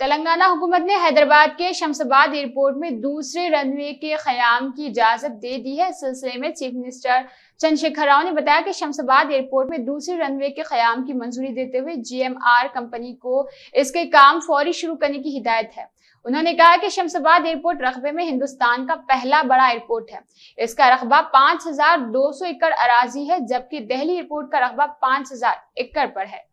तेलंगाना हुकूमत ने हैदराबाद के शमशाबाद एयरपोर्ट में दूसरे रनवे के क्याम की इजाजत दे दी है इस सिलसिले में चीफ मिनिस्टर चंद्रशेखर राव ने बताया कि शमशाबाद एयरपोर्ट में दूसरे रनवे के क्याम की मंजूरी देते हुए जीएमआर कंपनी को इसके काम फौरी शुरू करने की हिदायत है उन्होंने कहा कि शमशाबाद एयरपोर्ट रकबे में हिंदुस्तान का पहला बड़ा एयरपोर्ट है इसका रकबा 5,200 एकड़ अराजी है जबकि दिल्ली एयरपोर्ट का रकबा 5,000 एकड़ पर है